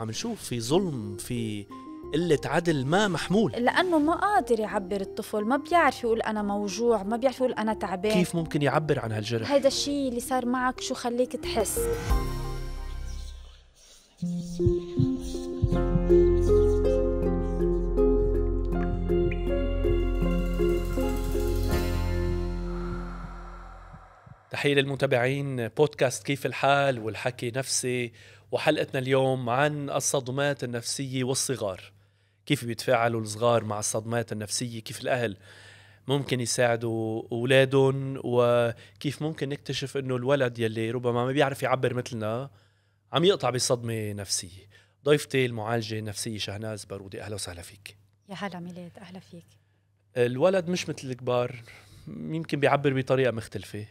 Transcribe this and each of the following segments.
عم نشوف في ظلم في قلة عدل ما محمول لأنه ما قادر يعبر الطفل ما بيعرف يقول أنا موجوع ما بيعرف يقول أنا تعبان كيف ممكن يعبر عن هالجرح؟ هيدا الشيء اللي صار معك شو خليك تحس تحية للمتابعين بودكاست كيف الحال والحكي نفسي وحلقتنا اليوم عن الصدمات النفسية والصغار كيف بيتفاعلوا الصغار مع الصدمات النفسية كيف الأهل ممكن يساعدوا أولادهم وكيف ممكن نكتشف أنه الولد يلي ربما ما بيعرف يعبر مثلنا عم يقطع بصدمة نفسية ضيفتي المعالجة النفسية شهناز بارودي أهلا وسهلا فيك يا هلا ميلاد أهلا فيك الولد مش مثل الكبار يمكن بيعبر بطريقة مختلفة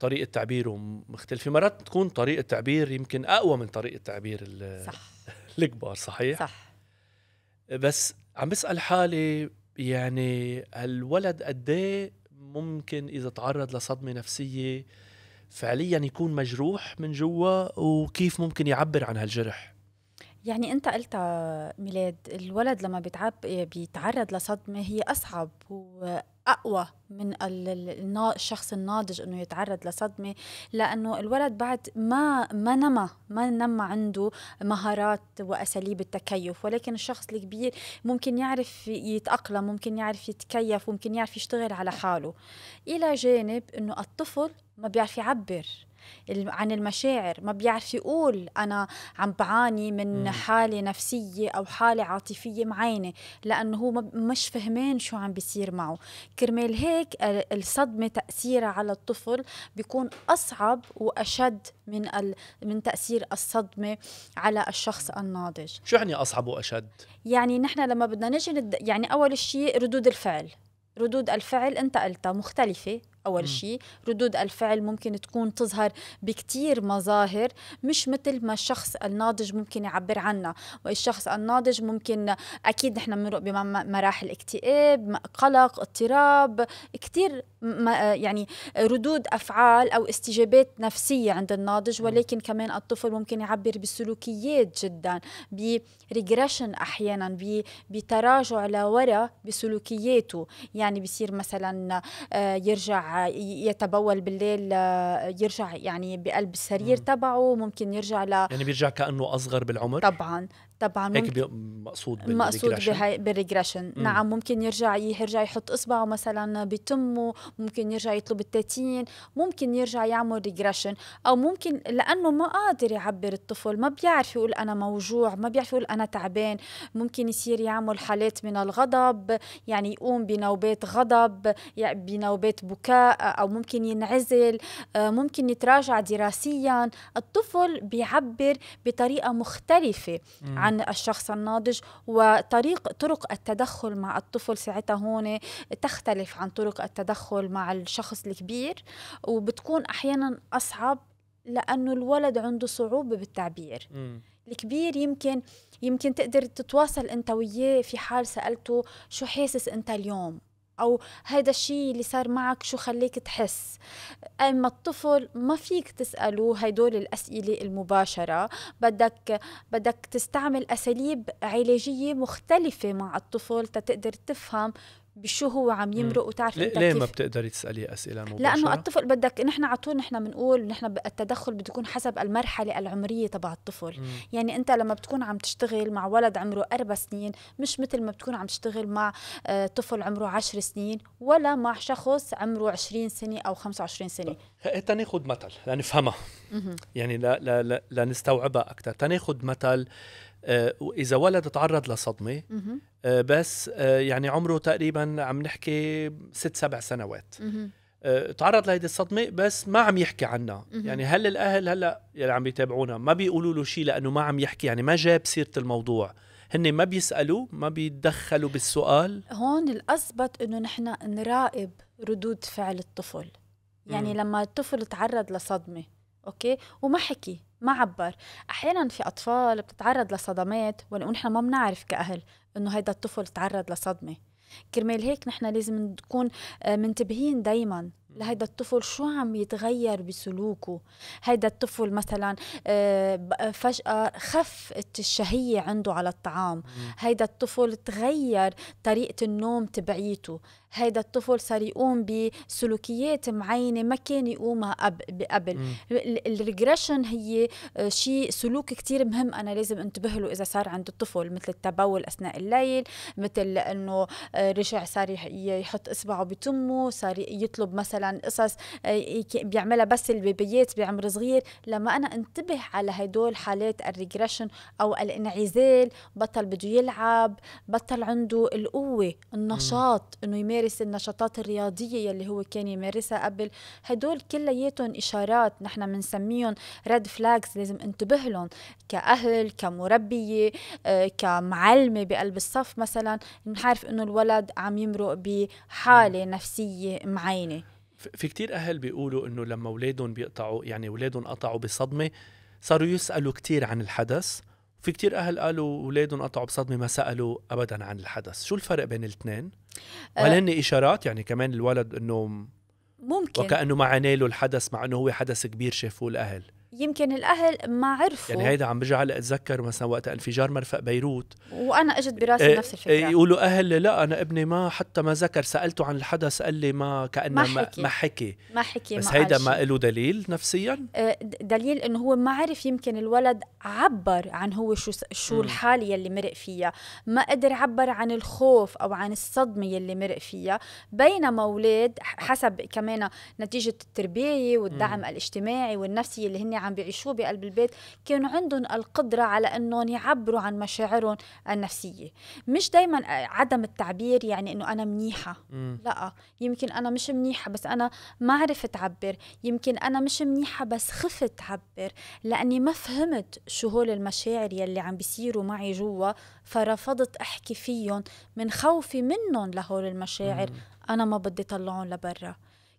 طريقه تعبيره مختلفه مرات تكون طريقه تعبير يمكن اقوى من طريقه تعبير صح. الكبار صحيح صح بس عم بسال حالي يعني هالولد قد إيه ممكن اذا تعرض لصدمه نفسيه فعليا يكون مجروح من جوا وكيف ممكن يعبر عن هالجرح يعني انت قلت ميلاد الولد لما بيتعب بيتعرض لصدمه هي اصعب واقوى من الشخص الناضج انه يتعرض لصدمه لانه الولد بعد ما ما نمى ما نمى عنده مهارات واساليب التكيف ولكن الشخص الكبير ممكن يعرف يتاقلم ممكن يعرف يتكيف ممكن يعرف يشتغل على حاله الى جانب انه الطفل ما بيعرف يعبر عن المشاعر ما بيعرف يقول أنا عم بعاني من حالة نفسية أو حالة عاطفية معينة لأنه هو مش فهمان شو عم بيصير معه كرمال هيك الصدمة تأثيرها على الطفل بيكون أصعب وأشد من ال... من تأثير الصدمة على الشخص الناضج شو يعني أصعب وأشد؟ يعني نحن لما بدنا نجي ند... يعني أول شيء ردود الفعل ردود الفعل انت قلتها مختلفة اول شيء ردود الفعل ممكن تكون تظهر بكتير مظاهر مش مثل ما الشخص الناضج ممكن يعبر عنها والشخص الناضج ممكن اكيد نحن بنمرق بمراحل اكتئاب قلق اضطراب كتير يعني ردود افعال او استجابات نفسيه عند الناضج ولكن كمان الطفل ممكن يعبر بسلوكيات جدا بريجريشن احيانا بتراجع لورا بسلوكياته يعني بصير مثلا آه، يرجع يتبول بالليل آه، يرجع يعني بقلب السرير تبعه ممكن يرجع ل يعني بيرجع كانه اصغر بالعمر طبعا طبعا هيك مقصود مقصود بالريجريشن نعم ممكن يرجع يرجع يحط اصبعه مثلا بتمه ممكن يرجع يطلب التتين ممكن يرجع يعمل ريجريشن او ممكن لانه ما قادر يعبر الطفل ما بيعرف يقول انا موجوع ما بيعرف يقول انا تعبان ممكن يصير يعمل حالات من الغضب يعني يقوم بنوبات غضب يعني بنوبات بكاء او ممكن ينعزل آه، ممكن يتراجع دراسيا الطفل بيعبر بطريقه مختلفه عن الشخص الناضج وطريق طرق التدخل مع الطفل ساعتها هون تختلف عن طرق التدخل مع الشخص الكبير وبتكون احيانا اصعب لانه الولد عنده صعوبه بالتعبير الكبير يمكن يمكن تقدر تتواصل انت وياه في حال سالته شو حاسس انت اليوم او هذا الشيء اللي صار معك شو خليك تحس اما الطفل ما فيك تساله هدول الاسئله المباشره بدك بدك تستعمل اساليب علاجيه مختلفه مع الطفل تتقدر تفهم بشو هو عم يمرق وتعرف ليه, ليه ما بتقدري تسالي اسئله مباشره لانه الطفل بدك نحن على طول نحن بنقول نحن التدخل بده يكون حسب المرحله العمريه تبع الطفل مم. يعني انت لما بتكون عم تشتغل مع ولد عمره اربع سنين مش مثل ما بتكون عم تشتغل مع آه، طفل عمره عشر سنين ولا مع شخص عمره 20 سنه او 25 سنه طيب، ناخذ مثل لنفهمها يعني لا لا لا لنستوعبها اكثر تناخذ مثل آه، اذا ولد تعرض لصدمه آه، بس آه، يعني عمره تقريبا عم نحكي ست سبع سنوات تعرض لهيدي الصدمه بس ما عم يحكي عنها يعني هل الاهل هلا يلي عم بيتابعونا ما بيقولوا له شيء لانه ما عم يحكي يعني ما جاب سيره الموضوع هن ما بيسالوا ما بيتدخلوا بالسؤال هون الاثبت انه نحن نراقب ردود فعل الطفل يعني مم. لما الطفل تعرض لصدمه اوكي وما حكي ما عبر احيانا في اطفال بتتعرض لصدمات ونحن ما بنعرف كاهل انه هيدا الطفل تعرض لصدمه كرمال هيك نحن لازم نكون آه، منتبهين دايما لهيدا الطفل شو عم يتغير بسلوكه هيدا الطفل مثلا آه، آه، فجأة خفت الشهية عنده على الطعام هيدا الطفل تغير طريقة النوم تبعيته هيدا الطفل صار يقوم بسلوكيات معينة ما كان يقومها قبل الريجريشن هي آه، شيء سلوك كتير مهم أنا لازم انتبه له إذا صار عند الطفل مثل التبول أثناء الليل مثل أنه رجع صار يحط إصبعه بتمه صار يطلب مثلا قصص آه، بيعملها بس البيبيات بعمر صغير لما انا انتبه على هدول حالات الريجريشن او الانعزال بطل بده يلعب بطل عنده القوه النشاط انه يمارس النشاطات الرياضيه يلي هو كان يمارسها قبل هدول كلياتهم اشارات نحن بنسميهم ريد فلاجز لازم انتبه لهم كاهل كمربيه آه، كمعلمه بقلب الصف مثلا نعرف انه الولد عم يمرق بحاله نفسيه معينه في كتير أهل بيقولوا إنه لما أولادهم بيقطعوا يعني أولادهم قطعوا بصدمة صاروا يسألوا كتير عن الحدث في كتير أهل قالوا أولادهم قطعوا بصدمة ما سألوا أبدا عن الحدث شو الفرق بين الاثنين؟ هل أه هن إشارات يعني كمان الولد إنه ممكن وكأنه ما عانى له الحدث مع إنه هو حدث كبير شافوه الأهل يمكن الاهل ما يعني عرفوا يعني هيدا عم برجع اتذكر مثلا وقت انفجار مرفق بيروت وانا اجت إيه، براسي نفس الفكره إيه، يقولوا اهل لا انا ابني ما حتى ما ذكر سالته عن الحدث قال لي ما كانه ما حكي ما حكي, ما حكي بس ما هيدا ما له دليل نفسيا إيه، دليل انه هو ما عرف يمكن الولد عبر عن هو شو شو الحاله يلي مرق فيها ما قدر عبر عن الخوف او عن الصدمه يلي مرق فيها بينما اولاد حسب كمان نتيجه التربيه والدعم الاجتماعي والنفسي اللي هن عم بيعيشوه بقلب البيت كان عندهم القدرة على أنهم يعبروا عن مشاعرهم النفسية مش دايما عدم التعبير يعني أنه أنا منيحة م. لا يمكن أنا مش منيحة بس أنا ما عرفت أعبر يمكن أنا مش منيحة بس خفت أعبر لأني ما فهمت شو هول المشاعر يلي عم بيصيروا معي جوا فرفضت أحكي فيهم من خوفي منهم لهول المشاعر م. أنا ما بدي طلعهم لبرا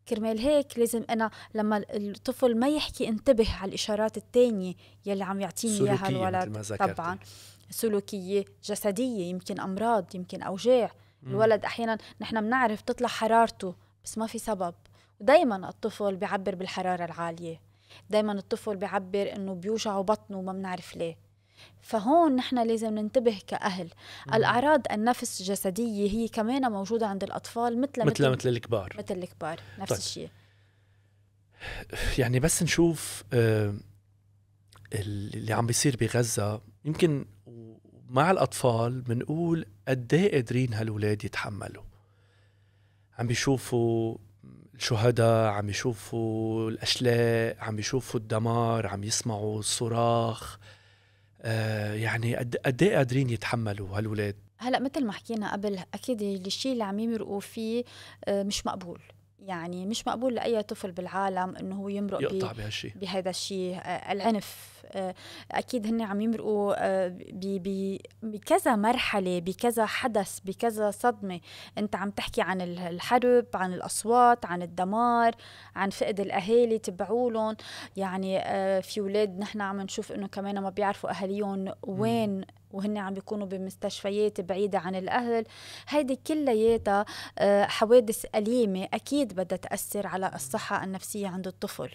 كرمال هيك لازم انا لما الطفل ما يحكي انتبه على الاشارات الثانيه يلي عم يعطيني اياها الولد طبعا سلوكيه جسديه يمكن امراض يمكن اوجاع الولد احيانا نحن بنعرف تطلع حرارته بس ما في سبب ودائما الطفل بيعبر بالحراره العاليه دائما الطفل بيعبر انه بيوجعه بطنه وما بنعرف ليه فهون نحن لازم ننتبه كأهل مم. الأعراض النفس جسدية هي كمان موجودة عند الأطفال مثل مثل مثل, مثل الكبار مثل الكبار نفس طيب. الشيء يعني بس نشوف اللي عم بيصير بغزة يمكن مع الأطفال بنقول قد ايه قادرين هالولاد يتحملوا عم بيشوفوا الشهداء عم يشوفوا الأشلاء عم يشوفوا الدمار عم يسمعوا الصراخ آه، يعني قد ايه قادرين يتحملوا هالولاد هلا مثل ما حكينا قبل اكيد الشيء اللي عم يمرقوا فيه آه، مش مقبول يعني مش مقبول لاي طفل بالعالم انه هو يمرق يقطع بهذا الشيء آه، العنف آه، اكيد هن عم يمرقوا آه، بكذا مرحله بكذا حدث بكذا صدمه انت عم تحكي عن الحرب عن الاصوات عن الدمار عن فقد الاهالي تبعولهم يعني آه، في اولاد نحن عم نشوف انه كمان ما بيعرفوا اهاليهم وين وهن عم بيكونوا بمستشفيات بعيدة عن الأهل هيدي كلياتها آه، حوادث أليمة أكيد بدها تأثر على الصحة النفسية عند الطفل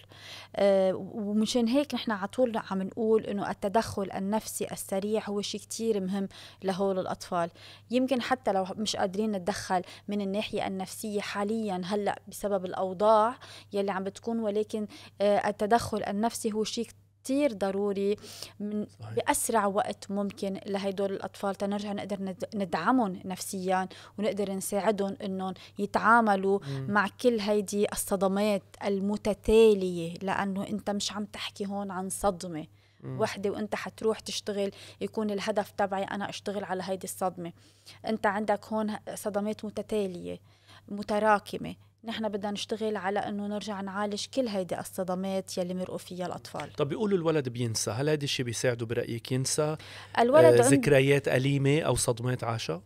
آه، ومشان هيك نحن على طول عم نقول إنه التدخل النفسي السريع هو شيء كتير مهم لهول الأطفال يمكن حتى لو مش قادرين نتدخل من الناحية النفسية حاليا هلأ بسبب الأوضاع يلي عم بتكون ولكن آه، التدخل النفسي هو شيء كتير ضروري من صحيح. بأسرع وقت ممكن لهدول الأطفال تنرجع نقدر ندعمهم نفسيا ونقدر نساعدهم أنهم يتعاملوا مم. مع كل هيدي الصدمات المتتالية لأنه أنت مش عم تحكي هون عن صدمة وحده وانت حتروح تشتغل يكون الهدف تبعي انا اشتغل على هيدي الصدمه انت عندك هون صدمات متتاليه متراكمه نحن بدنا نشتغل على انه نرجع نعالج كل هيدي الصدمات يلي مرقوا فيها الاطفال طب بيقولوا الولد بينسى هل هذا الشيء بيساعده برايك ينسى الولد آه ذكريات اليمه او صدمات عاشها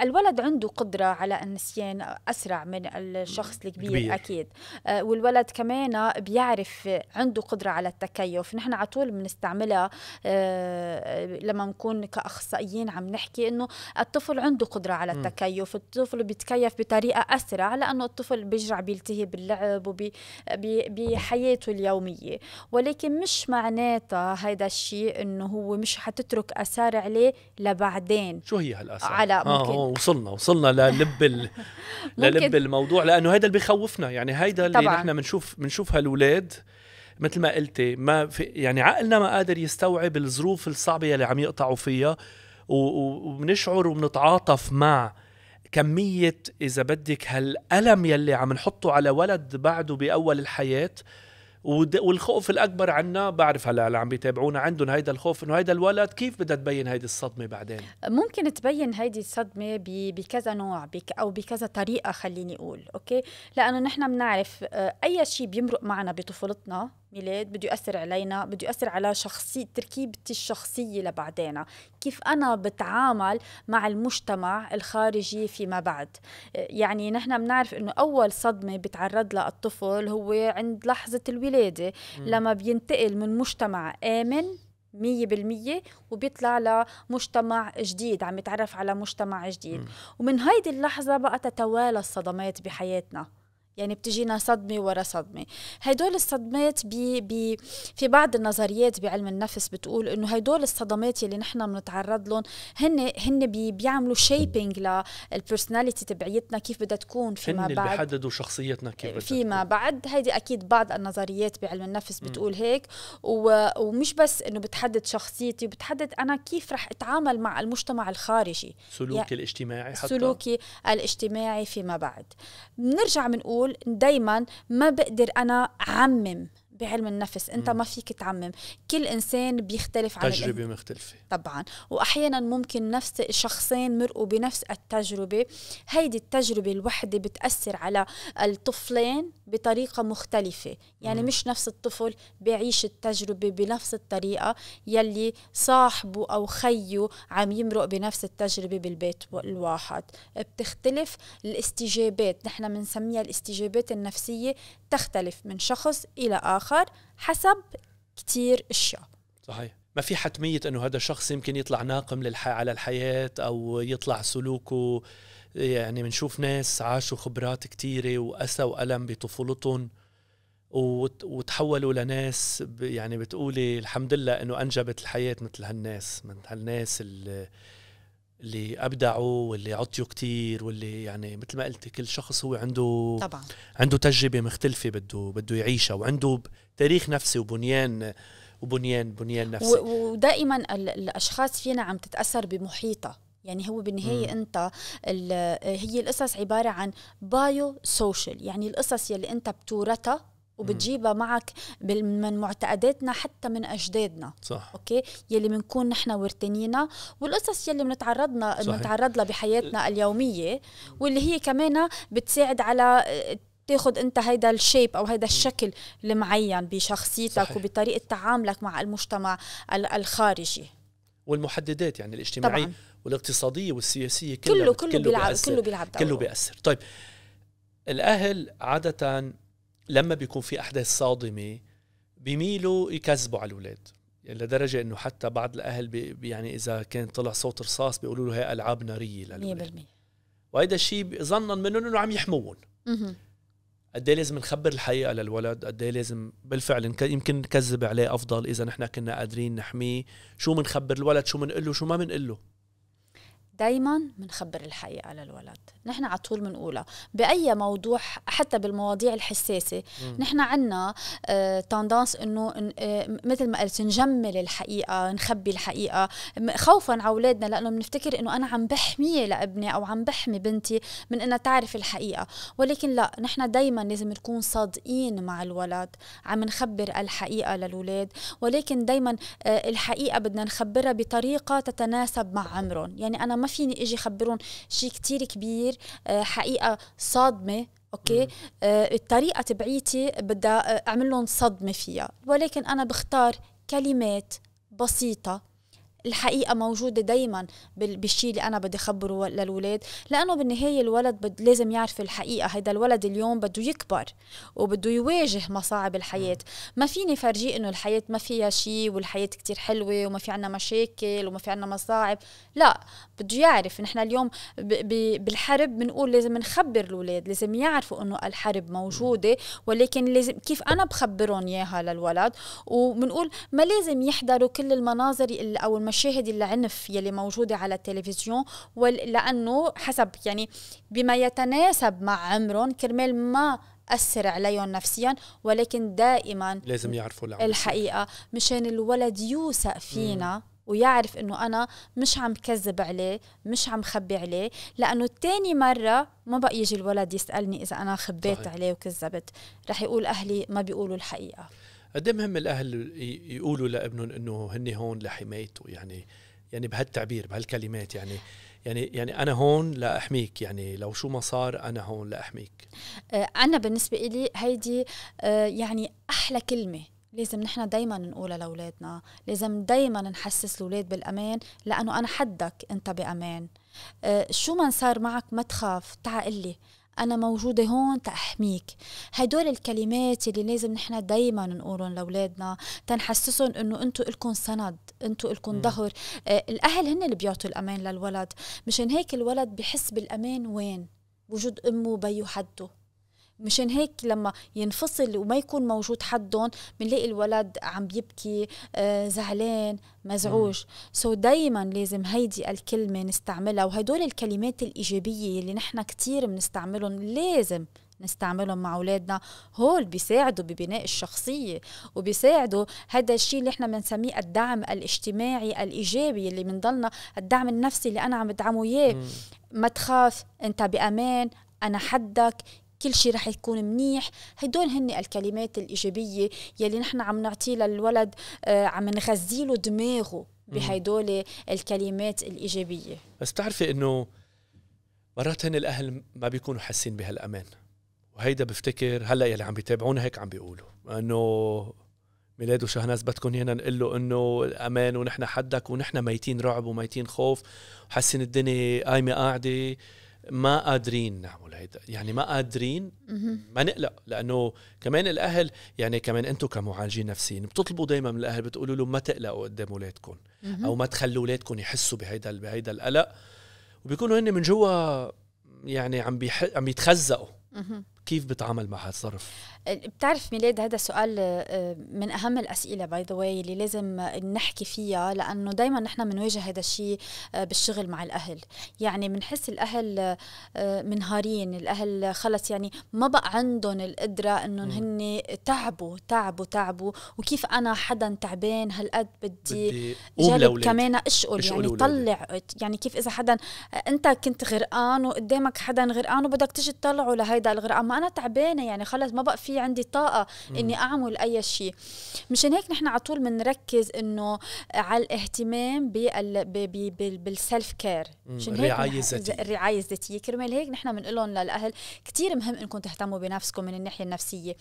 الولد عنده قدرة على النسيان أسرع من الشخص الكبير كبير. أكيد آه، والولد كمان بيعرف عنده قدرة على التكيف نحن على طول بنستعملها آه، لما نكون كأخصائيين عم نحكي إنه الطفل عنده قدرة على التكيف الطفل بيتكيف بطريقة أسرع لأنه الطفل بيرجع بيلتهي باللعب وبحياته اليومية ولكن مش معناتها هيدا الشيء إنه هو مش حتترك أثار عليه لبعدين شو هي هالأثار؟ على آه. هون وصلنا وصلنا للب ال... للب الموضوع لانه هيدا اللي بخوفنا يعني هيدا اللي طبعاً. نحن بنشوف بنشوف هالولاد مثل ما قلتي ما في يعني عقلنا ما قادر يستوعب الظروف الصعبه اللي عم يقطعوا فيها وبنشعر وبنتعاطف مع كمية إذا بدك هالألم يلي عم نحطه على ولد بعده بأول الحياة والخوف الاكبر عنا بعرف هلا اللي عم بيتابعونا عندهم هيدا الخوف انه هيدا الولد كيف بدها تبين هيدي الصدمه بعدين ممكن تبين هيدي الصدمه بكذا نوع بك او بكذا طريقه خليني اقول اوكي لانه نحن بنعرف آه، اي شيء بيمرق معنا بطفولتنا ميلاد بده يأثر علينا بده يأثر على شخصية تركيبتي الشخصية لبعدين كيف أنا بتعامل مع المجتمع الخارجي فيما بعد يعني نحن بنعرف أنه أول صدمة بتعرض لها الطفل هو عند لحظة الولادة لما بينتقل من مجتمع آمن مية بالمية وبيطلع لمجتمع جديد عم يتعرف على مجتمع جديد م. ومن هيدي اللحظة بقى تتوالى الصدمات بحياتنا يعني بتجينا صدمه ورا صدمه هدول الصدمات بي بي في بعض النظريات بعلم النفس بتقول انه هدول الصدمات يلي نحن بنتعرض لهم هن هن بي بيعملوا شيبينج للبرسوناليتي تبعيتنا كيف بدها تكون فيما هن بعد بيحددوا شخصيتنا كيف بدها فيما تكون. بعد هيدي اكيد بعض النظريات بعلم النفس بتقول هيك و... ومش بس انه بتحدد شخصيتي بتحدد انا كيف رح اتعامل مع المجتمع الخارجي سلوكي يعني الاجتماعي حتى سلوكي الاجتماعي فيما بعد بنرجع بنقول بقول دايما ما بقدر انا اعمم بعلم النفس انت ما فيك تعمم كل انسان بيختلف عن تجربه الإن... مختلفه طبعا واحيانا ممكن نفس شخصين مرقوا بنفس التجربه هيدي التجربه الوحده بتاثر على الطفلين بطريقه مختلفه يعني م. مش نفس الطفل بيعيش التجربه بنفس الطريقه يلي صاحبه او خيه عم يمرق بنفس التجربه بالبيت الواحد بتختلف الاستجابات نحن بنسميها الاستجابات النفسيه تختلف من شخص الى اخر اخر حسب كتير اشياء صحيح ما في حتمية انه هذا الشخص يمكن يطلع ناقم للح... على الحياة او يطلع سلوكه يعني بنشوف ناس عاشوا خبرات كتيرة وأسى وألم بطفولتهم وتحولوا لناس يعني بتقولي الحمد لله انه انجبت الحياه مثل هالناس مثل هالناس اللي اللي ابدعوا واللي عطيوا كتير واللي يعني مثل ما قلت كل شخص هو عنده طبعا عنده تجربه مختلفه بده بده يعيشها وعنده تاريخ نفسي وبنيان وبنيان بنيان نفسي ودائما الاشخاص فينا عم تتاثر بمحيطها يعني هو بالنهايه مم. انت هي القصص عباره عن بايو سوشيال يعني القصص يلي انت بتورثها وبتجيبها معك من معتقداتنا حتى من اجدادنا صح اوكي يلي بنكون نحن ورتنينا والقصص يلي بنتعرضنا بنتعرض لها بحياتنا اليوميه واللي هي كمان بتساعد على آه، تاخد انت هيدا الشيب او هيدا الشكل المعين بشخصيتك صحيح. وبطريقه تعاملك مع المجتمع الخارجي والمحددات يعني الاجتماعيه طبعاً. والاقتصاديه والسياسيه كله كله كله بيلعب كله بيلعب كله بيأثر طيب الاهل عاده لما بيكون في احداث صادمه بيميلوا يكذبوا على الاولاد يعني لدرجه انه حتى بعض الاهل بي يعني اذا كان طلع صوت رصاص بيقولوا له هي العاب ناريه للاولاد 100% وهيدا الشيء ظنا منهم انه عم يحموهم قد ايه لازم نخبر الحقيقه للولد قد ايه لازم بالفعل يمكن نكذب عليه افضل اذا نحن كنا قادرين نحميه شو بنخبر الولد شو بنقول له شو ما بنقول له دايما بنخبر الحقيقه للولد نحن على طول بنقولها باي موضوع حتى بالمواضيع الحساسه نحن عنا آه تندانس انه آه مثل ما قلت نجمل الحقيقه نخبي الحقيقه خوفا على اولادنا لانه بنفتكر انه انا عم بحمي لابني او عم بحمي بنتي من انها تعرف الحقيقه ولكن لا نحن دايما لازم نكون صادقين مع الولد عم نخبر الحقيقه للولاد ولكن دايما آه الحقيقه بدنا نخبرها بطريقه تتناسب مع عمرهم يعني انا ما فيني اجي خبرهم شيء كتير كبير آه، حقيقه صادمه اوكي آه الطريقه تبعيتي بدها آه، اعمل لهم صدمه فيها ولكن انا بختار كلمات بسيطه الحقيقه موجوده دائما بالشيء اللي انا بدي اخبره للولاد لانه بالنهايه الولد بد لازم يعرف الحقيقه هيدا الولد اليوم بده يكبر وبده يواجه مصاعب الحياه ما فيني فرجيه انه الحياه ما فيها شيء والحياه كتير حلوه وما في عنا مشاكل وما في عنا مصاعب لا بده يعرف نحن اليوم ب ب بالحرب بنقول لازم نخبر الولاد لازم يعرفوا انه الحرب موجوده ولكن لازم كيف انا بخبرهم اياها للولد وبنقول ما لازم يحضروا كل المناظر او المشاهد العنف يلي موجودة على التلفزيون لأنه حسب يعني بما يتناسب مع عمرهم كرمال ما أثر عليهم نفسيا ولكن دائما لازم يعرفوا العنف. الحقيقة مشان الولد يوثق فينا مم. ويعرف انه انا مش عم كذب عليه مش عم خبي عليه لانه تاني مره ما بقى يجي الولد يسالني اذا انا خبيت صحيح. عليه وكذبت رح يقول اهلي ما بيقولوا الحقيقه قد إيه مهم الاهل يقولوا لابنهم انه هن هون لحمايته يعني يعني بهالتعبير بهالكلمات يعني يعني يعني انا هون لاحميك يعني لو شو ما صار انا هون لاحميك آه، انا بالنسبه لي هيدي آه، يعني احلى كلمه لازم نحن دايما نقولها لاولادنا لازم دايما نحسس الاولاد بالامان لانه انا حدك انت بامان آه، شو ما صار معك ما تخاف تعال لي انا موجوده هون تاحميك هدول الكلمات اللي لازم نحن دائما نقولهم لاولادنا تنحسسهم انه انتم لكم سند انتم لكم ظهر آه الاهل هن اللي بيعطوا الامان للولد مشان هيك الولد بحس بالامان وين وجود امه وبيه حده مشان هيك لما ينفصل وما يكون موجود حدهم بنلاقي الولد عم بيبكي آه، زعلان مزعوج سو so دايما لازم هيدي الكلمة نستعملها وهدول الكلمات الإيجابية اللي نحن كتير بنستعملهم لازم نستعملهم مع اولادنا هول بيساعدوا ببناء الشخصيه وبيساعدوا هذا الشيء اللي احنا بنسميه الدعم الاجتماعي الايجابي اللي بنضلنا الدعم النفسي اللي انا عم بدعمه اياه ما تخاف انت بامان انا حدك كل شيء رح يكون منيح هدول هن الكلمات الإيجابية يلي نحن عم نعطيه للولد آه، عم نغذي له دماغه بهدول الكلمات الإيجابية بس بتعرفي إنه مرات هن الأهل ما بيكونوا حاسين بهالأمان وهيدا بفتكر هلا يلي عم بيتابعونا هيك عم بيقولوا انه ميلاد وشهناز بدكم هنا نقول له انه الامان ونحن حدك ونحن ميتين رعب وميتين خوف وحاسين الدنيا قايمه قاعده ما قادرين نعمل هيدا يعني ما قادرين ما نقلق لانه كمان الاهل يعني كمان انتم كمعالجين نفسيين بتطلبوا دائما من الاهل بتقولوا لهم ما تقلقوا قدام اولادكم او ما تخلوا اولادكم يحسوا بهيدا بهيدا القلق وبيكونوا هن من جوا يعني عم بيح... عم يتخزقوا كيف بتعامل مع هالظرف بتعرف ميلاد هذا سؤال آه، من اهم الاسئله باي ذا واي اللي لازم نحكي فيها لانه دائما نحن بنواجه هذا الشيء آه، بالشغل مع الاهل يعني بنحس الاهل آه، منهارين الاهل خلص يعني ما بقى عندهم القدره انهم هن تعبوا تعبوا تعبوا وكيف انا حدا تعبان هالقد بدي, بدي كمان اشقل يعني طلع يعني كيف اذا حدا انت كنت غرقان وقدامك حدا غرقان وبدك تيجي تطلعه لهيدا الغرقان ما انا تعبانه يعني خلص ما بقى في عندي طاقه اني اعمل اي شيء مشان هيك نحن على طول بنركز انه على الاهتمام بال... بال... بالسلف كير مشان هيك الرعايه الذاتيه الرعايه الذاتيه كرمال هيك نحن بنقول لهم للاهل كثير مهم انكم تهتموا بنفسكم من الناحيه النفسيه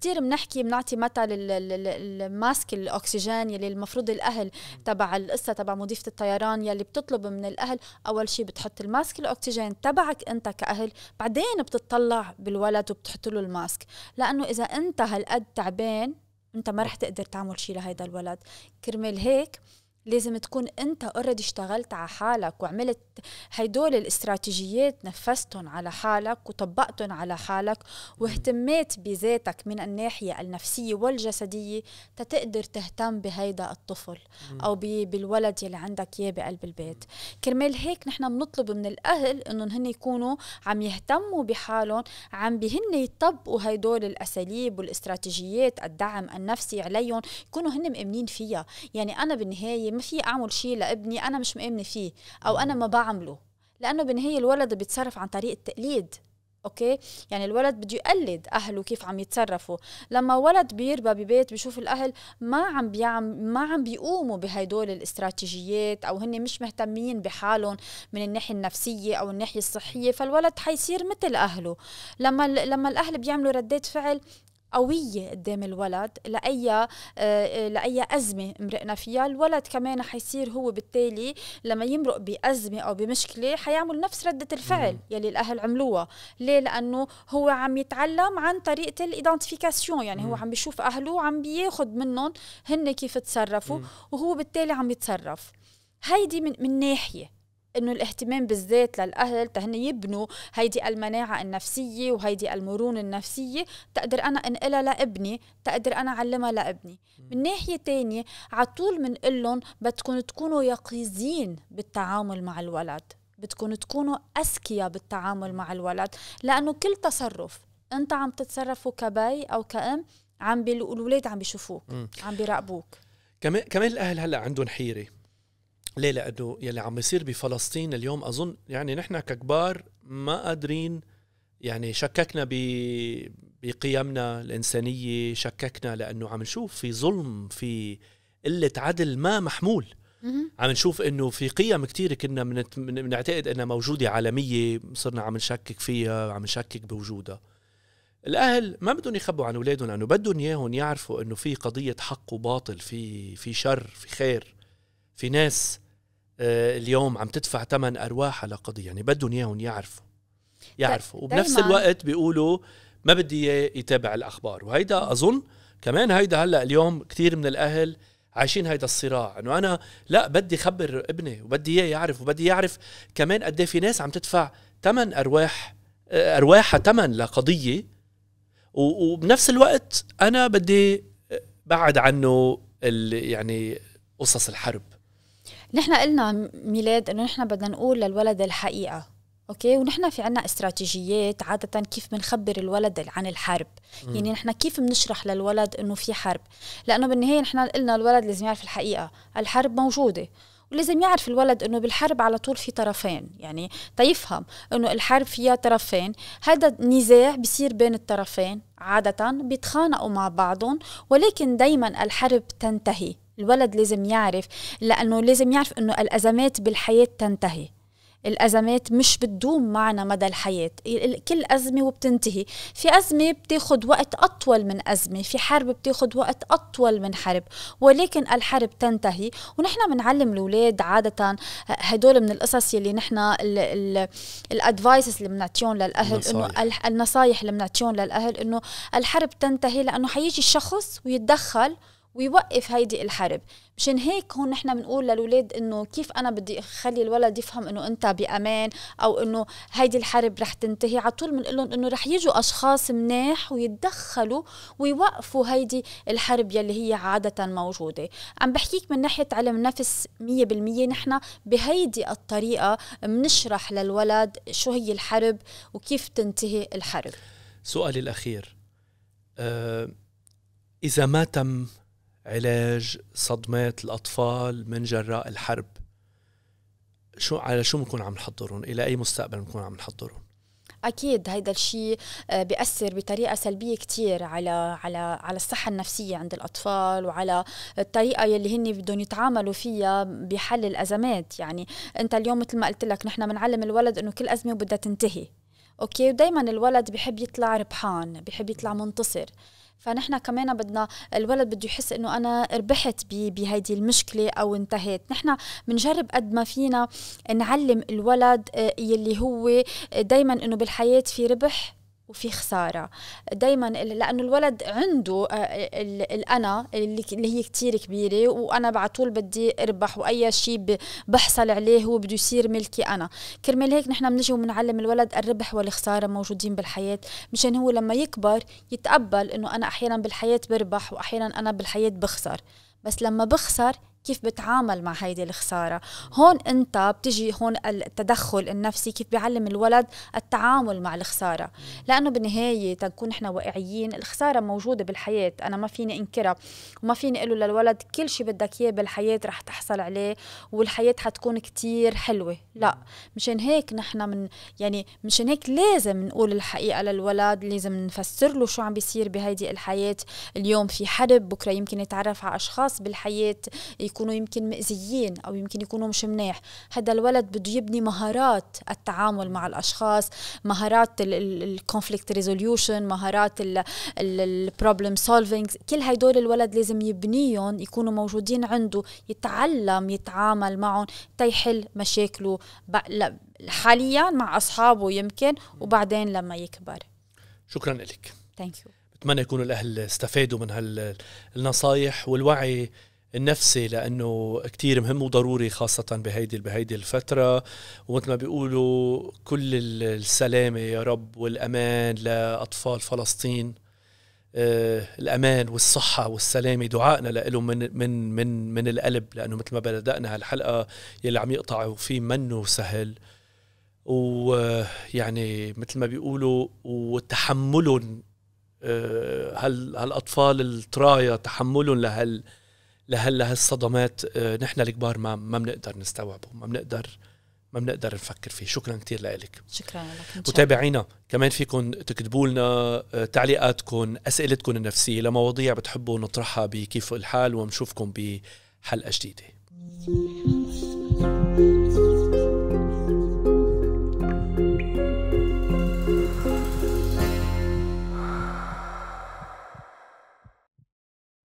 كثير بنحكي بنعطي مثل الماسك الاكسجين يلي المفروض الاهل تبع القصه تبع مضيفه الطيران يلي بتطلب من الاهل اول شيء بتحط الماسك الاكسجين تبعك انت كاهل بعدين بتطلع بالولد وبتحط له الماسك لا لانه اذا انت هالقد تعبان انت ما رح تقدر تعمل شيء لهيدا الولد كرمال هيك لازم تكون انت اوريدي اشتغلت على حالك وعملت هيدول الاستراتيجيات نفذتهم على حالك وطبقتهم على حالك واهتميت بذاتك من الناحيه النفسيه والجسديه تتقدر تهتم بهيدا الطفل او بالولد يلي عندك اياه بقلب البيت كرمال هيك نحن بنطلب من الاهل انهم هن يكونوا عم يهتموا بحالهم عم بهن يطبقوا هيدول الاساليب والاستراتيجيات الدعم النفسي عليهم يكونوا هن مامنين فيها يعني انا بالنهايه ما في اعمل شيء لابني انا مش مامنه فيه او انا ما بعمله لانه بالنهايه الولد بيتصرف عن طريق التقليد اوكي يعني الولد بده يقلد اهله كيف عم يتصرفوا لما ولد بيربى ببيت بشوف الاهل ما عم بيعم ما عم بيقوموا بهدول الاستراتيجيات او هن مش مهتمين بحالهم من الناحيه النفسيه او الناحيه الصحيه فالولد حيصير مثل اهله لما لما الاهل بيعملوا ردات فعل قويه قدام الولد لاي آه، آه، لاي ازمه مرقنا فيها الولد كمان حيصير هو بالتالي لما يمرق بازمه او بمشكله حيعمل نفس رده الفعل يلي الاهل عملوها ليه لانه هو عم يتعلم عن طريقه الايدنتيفيكاسيون يعني مم. هو عم بيشوف اهله وعم بياخد منهم هن كيف تصرفوا وهو بالتالي عم يتصرف هيدي من, من ناحيه انه الاهتمام بالذات للاهل تهن يبنوا هيدي المناعه النفسيه وهيدي المرونه النفسيه تقدر انا انقلها لابني تقدر انا اعلمها لابني من ناحيه تانية على طول بنقول لهم بدكم تكونوا يقظين بالتعامل مع الولد بدكم تكونوا اذكياء بالتعامل مع الولد لانه كل تصرف انت عم تتصرفه كبي او كأم عم بيقولوا الاولاد عم بيشوفوك عم بيراقبوك كمان كمان الاهل هلا عندهم حيره ليه لانه يلي عم يصير بفلسطين اليوم اظن يعني نحن ككبار ما قادرين يعني شككنا بقيمنا الانسانيه شككنا لانه عم نشوف في ظلم في قله عدل ما محمول عم نشوف انه في قيم كثير كنا بنعتقد انها موجوده عالميه صرنا عم نشكك فيها عم نشكك بوجودها الاهل ما بدهم يخبوا عن اولادهم لانه بدهم اياهم يعرفوا انه في قضيه حق وباطل في في شر في خير في ناس آه، اليوم عم تدفع ثمن ارواحها لقضية يعني بدهم اياهم يعرفوا يعرفوا وبنفس الوقت بيقولوا ما بدي اياه يتابع الاخبار وهيدا اظن كمان هيدا هلا اليوم كثير من الاهل عايشين هيدا الصراع انه انا لا بدي خبر ابني وبدي اياه يعرف وبدي يعرف كمان قد إيه في ناس عم تدفع ثمن ارواح آه، ارواحها ثمن لقضيه وبنفس الوقت انا بدي بعد عنه يعني قصص الحرب نحن قلنا ميلاد انه نحن بدنا نقول للولد الحقيقه اوكي ونحن في عنا استراتيجيات عاده كيف بنخبر الولد عن الحرب م. يعني نحن كيف بنشرح للولد انه في حرب لانه بالنهايه نحن قلنا الولد لازم يعرف الحقيقه الحرب موجوده ولازم يعرف الولد انه بالحرب على طول في طرفين يعني تيفهم انه الحرب فيها طرفين هذا نزاع بصير بين الطرفين عادة بيتخانقوا مع بعضهم ولكن دايما الحرب تنتهي الولد لازم يعرف لأنه لازم يعرف أنه الأزمات بالحياة تنتهي الأزمات مش بتدوم معنا مدى الحياة كل أزمة وبتنتهي في أزمة بتاخد وقت أطول من أزمة في حرب بتاخد وقت أطول من حرب ولكن الحرب تنتهي ونحن بنعلم الأولاد عادة هدول من القصص يلي نحن الأدفايسز اللي بنعطيهم للأهل إنه النصايح اللي بنعطيهم للأهل إنه الحرب تنتهي لأنه حيجي شخص ويتدخل ويوقف هيدي الحرب مشان هيك هون نحن بنقول للولاد انه كيف انا بدي اخلي الولد يفهم انه انت بامان او انه هيدي الحرب رح تنتهي على طول بنقول لهم انه رح يجوا اشخاص مناح ويتدخلوا ويوقفوا هيدي الحرب يلي هي عاده موجوده عم بحكيك من ناحيه علم نفس 100% نحن بهيدي الطريقه بنشرح للولد شو هي الحرب وكيف تنتهي الحرب سؤالي الاخير أه اذا ما تم علاج صدمات الأطفال من جراء الحرب شو على شو بنكون عم نحضرهم إلى أي مستقبل بنكون عم نحضرهم اكيد هيدا الشيء آه، بياثر بطريقه سلبيه كثير على على على الصحه النفسيه عند الاطفال وعلى الطريقه يلي هن بدهم يتعاملوا فيها بحل الازمات يعني انت اليوم مثل ما قلت لك نحن بنعلم الولد انه كل ازمه بدها تنتهي اوكي ودائما الولد بحب يطلع ربحان بحب يطلع منتصر فنحن كمان بدنا الولد بده يحس انه انا ربحت بهيدي المشكله او انتهيت نحن بنجرب قد ما فينا نعلم الولد آه، يلي هو آه، دائما انه بالحياه في ربح وفي خساره دائما لانه الولد عنده آه، الانا اللي هي كتير كبيره وانا على طول بدي اربح واي شيء بحصل عليه هو بده يصير ملكي انا كرمال هيك نحن بنجي وبنعلم الولد الربح والخساره موجودين بالحياه مشان هو لما يكبر يتقبل انه انا احيانا بالحياه بربح واحيانا انا بالحياه بخسر بس لما بخسر كيف بتعامل مع هيدي الخساره هون انت بتجي هون التدخل النفسي كيف بيعلم الولد التعامل مع الخساره لانه بالنهايه تنكون احنا واقعيين الخساره موجوده بالحياه انا ما فيني انكرها وما فيني اقول للولد كل شيء بدك اياه بالحياه رح تحصل عليه والحياه حتكون كتير حلوه لا مشان هيك نحن من يعني مشان هيك لازم نقول الحقيقه للولد لازم نفسر له شو عم بيصير بهيدي الحياه اليوم في حرب بكره يمكن يتعرف على اشخاص بالحياه يكونوا يمكن مأزيين أو يمكن يكونوا مش منيح هذا الولد بده يبني مهارات التعامل مع الأشخاص مهارات الكونفليكت ريزوليوشن مهارات البروبلم سولفينج كل هدول الولد لازم يبنيهم يكونوا موجودين عنده يتعلم يتعامل معهم تيحل مشاكله حاليا مع أصحابه يمكن وبعدين لما يكبر شكرا لك ثانك يو بتمنى يكون الاهل استفادوا من هالنصايح والوعي النفسي لانه كتير مهم وضروري خاصه بهيدي بهيدي الفتره ومثل ما بيقولوا كل السلامه يا رب والامان لاطفال فلسطين آه، الامان والصحه والسلامه دعائنا لهم من من من من القلب لانه مثل ما بدانا هالحلقه يلي عم يقطعوا فيه منه سهل ويعني آه، مثل ما بيقولوا وتحملهم آه، هالاطفال الترايا تحملهم لهال لهلا هالصدمات آه، نحن الكبار ما ما بنقدر نستوعبه ما بنقدر ما بنقدر نفكر فيه شكرا كثير لك شكرا لك متابعينا كمان فيكم تكتبوا لنا آه، تعليقاتكم اسئلتكم النفسيه لمواضيع بتحبوا نطرحها بكيف الحال ونشوفكم بحلقه جديده